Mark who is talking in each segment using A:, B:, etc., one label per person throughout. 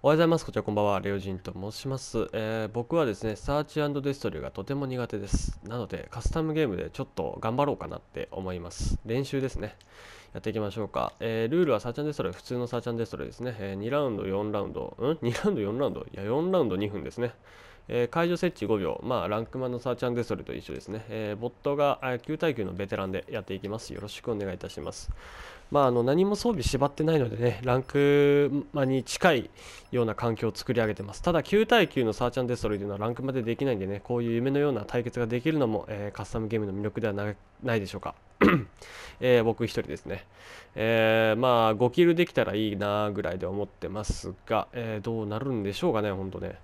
A: おはようございます。こちらこんばんは。レオジンと申します。えー、僕はですね、サーチデストリーがとても苦手です。なので、カスタムゲームでちょっと頑張ろうかなって思います。練習ですね。やっていきましょうか。えー、ルールはサーチデストリー、普通のサーチデストリーですね。えー、2ラウンド、4ラウンド、ん ?2 ラウンド、4ラウンドいや、4ラウンド2分ですね。えー、会場設置5秒、まあ、ランクマンのサーチャンデソルと一緒ですね、えー、ボットが9対9のベテランでやっていきます。よろしくお願いいたします。まあ、あの何も装備縛ってないのでね、ランクマに近いような環境を作り上げてます。ただ、9対9のサーチャンデストロイというのはランクまでできないんでね、こういう夢のような対決ができるのも、えー、カスタムゲームの魅力ではないでしょうか。えー、僕一人ですね。えー、まあ、5キルできたらいいなぐらいで思ってますが、えどうなるんでしょうかね、ほんとね。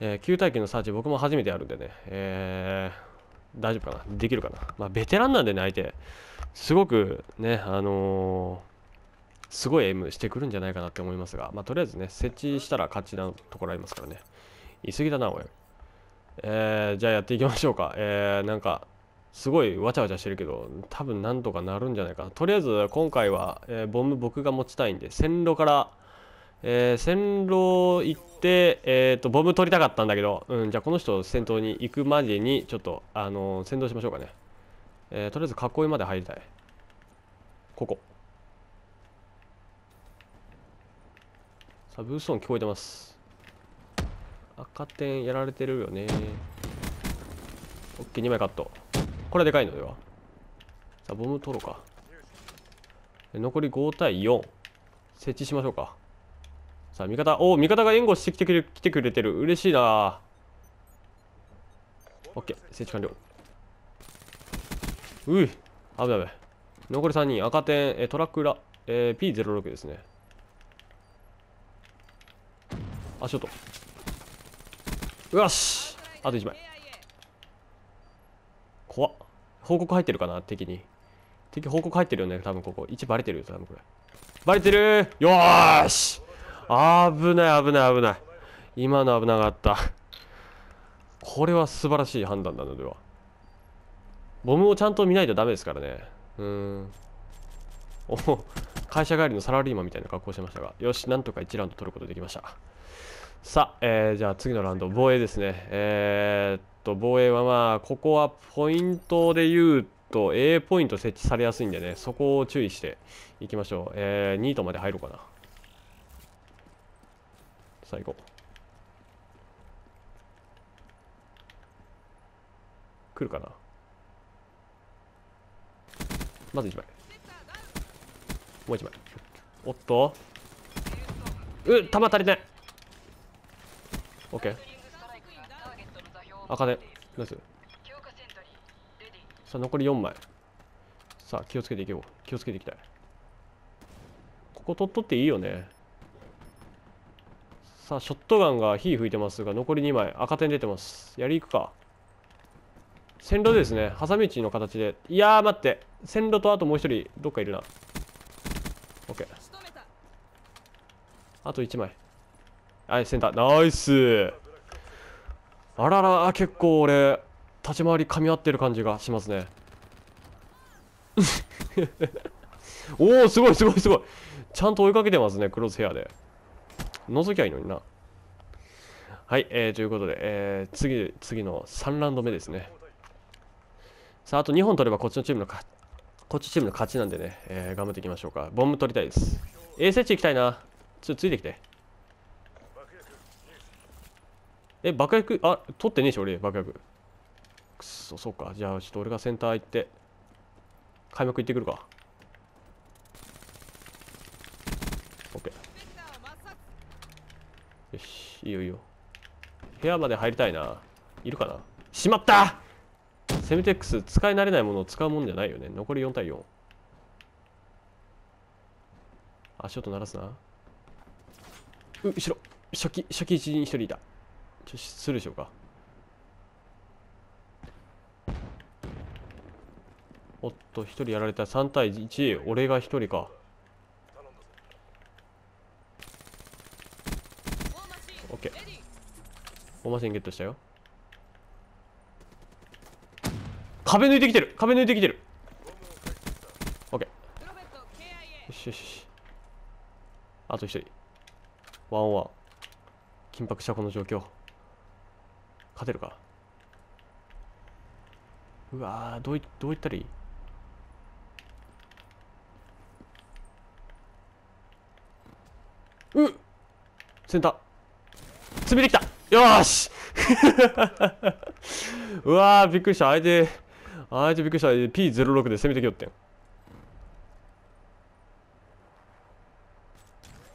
A: えー、球体のサーチ僕も初めてやるんでね、えー、大丈夫かなできるかなまあ、ベテランなんでね、相手。すごくね、あのー、すごい M してくるんじゃないかなって思いますが、まあ、とりあえずね、設置したら勝ちなところありますからね。言い過ぎだな、おい。えー、じゃあやっていきましょうか。えー、なんか、すごいわちゃわちゃしてるけど、多分なんとかなるんじゃないかな。とりあえず、今回は、えー、ボム僕が持ちたいんで、線路から、えー、線路行って、えーと、ボム取りたかったんだけど、うん、じゃあこの人先頭に行くまでにちょっと、あのー、先導しましょうかね、えー、とりあえず囲いまで入りたいここさあブースト音聞こえてます赤点やられてるよね OK2 枚カットこれでかいのではさあボム取ろうか残り5対4設置しましょうかさあ味方おお味方が援護してきてくれ来てくれてる嬉しいなオッケー設置完了うい危ない危ない残り3人赤点えトラックラ、えー、P06 ですねあ、ちょっと。よしあと1枚。怖っ。報告入ってるかな敵に。敵報告入ってるよね多分ここ。1バレてるよ、多分これ。バレてるよし危ない危ない危ない今の危なかったこれは素晴らしい判断なのではボムをちゃんと見ないとダメですからねうんお会社帰りのサラリーマンみたいな格好してましたがよしなんとか1ラウンド取ることできましたさあ、えー、じゃあ次のラウンド防衛ですねえー、っと防衛はまあここはポイントで言うと A ポイント設置されやすいんでねそこを注意していきましょうえー、ニートまで入ろうかな最後来るかなまず1枚もう1枚おっとうっ弾足りない OK 赤でナイスさあ残り4枚さあ気をつけていこう気をつけていきたいここ取っとっていいよねさあショットガンが火吹いてますが残り2枚赤点出てますやり行くか線路ですね挟み撃ちの形でいやー待って線路とあともう一人どっかいるな OK あと1枚はいセンターナイスあらら結構俺立ち回り噛み合ってる感じがしますね おおすごいすごいすごいちゃんと追いかけてますねクロスヘアで覗きゃいいのにな。はい、えー、ということで、えー、次、次の3ラウンド目ですね。さあ、あと2本取ればこっちのチームのか、こっちチームの勝ちなんでね、えー、頑張っていきましょうか。ボム取りたいです。A 設置行きたいな。つついてきて。え、爆薬、あ、取ってねえし、俺、爆薬。くっそ、そうか。じゃあ、ちょっと俺がセンター行って、開幕行ってくるか。オッケー。よし、いいよいいよ。部屋まで入りたいな。いるかなしまったセミテックス、使い慣れないものを使うもんじゃないよね。残り4対4。足音鳴らすな。う、後ろ。初期、初期一人一人いた。ちょ、っするでしょうか。おっと、一人やられた。3対1。俺が一人か。OK ボンマシンゲットしたよ壁抜いてきてる壁抜いてきてる OK よしよしよしあと一人ワンワン緊迫したこの状況勝てるかうわどういどういったらいいうっセンター詰めてきたよし うわーびっくりした相手相手びっくりした P06 で攻めてきよってん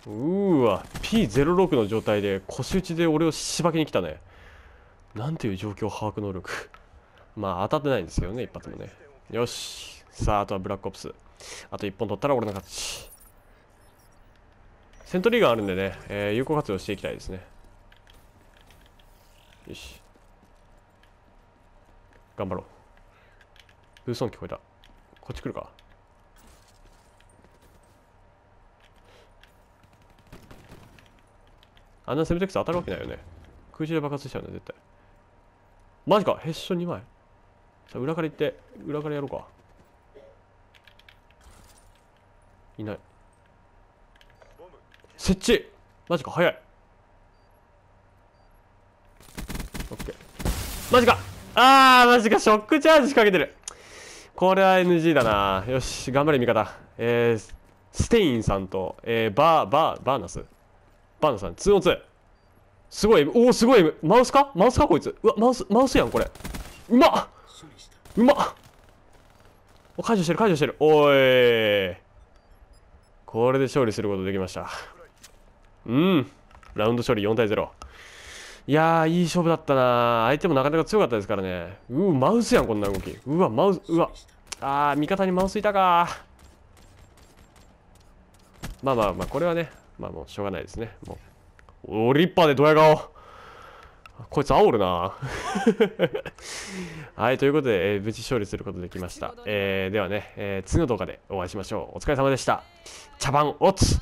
A: うーわ P06 の状態で腰打ちで俺をしばきに来たねなんていう状況把握能力 まあ当たってないんですけどね一発もねよしさああとはブラックオプスあと1本取ったら俺の勝ちセントリーガンあるんでね、えー、有効活用していきたいですねよし頑張ろうブーソン聞こえたこっち来るかあんなセめテクス当たるわけないよね空中で爆発しちゃうね絶対マジかヘッション2枚さあ裏から行って裏からやろうかいない設置マジか早いマジかあーマジかショックチャージ仕掛けてるこれは NG だなよし頑張れ味方えー、ステインさんと、えー、バーバーバーナスバーナスさん 2on2 すごいおおすごいマウスかマウスかこいつうわマウスマウスやんこれうまっうまっお解除してる解除してるおいこれで勝利することできましたうんラウンド勝利4対0いやー、いい勝負だったな相手もなかなか強かったですからね。うー、マウスやん、こんな動き。うわ、マウス、うわ。あー、味方にマウスいたかまあまあまあ、これはね、まあもうしょうがないですね。もう。お、リッパーでドヤ顔こいつ煽るな はい、ということで、えー、無事勝利することできました。えー、ではね、えー、次の動画でお会いしましょう。お疲れ様でした。茶番おつ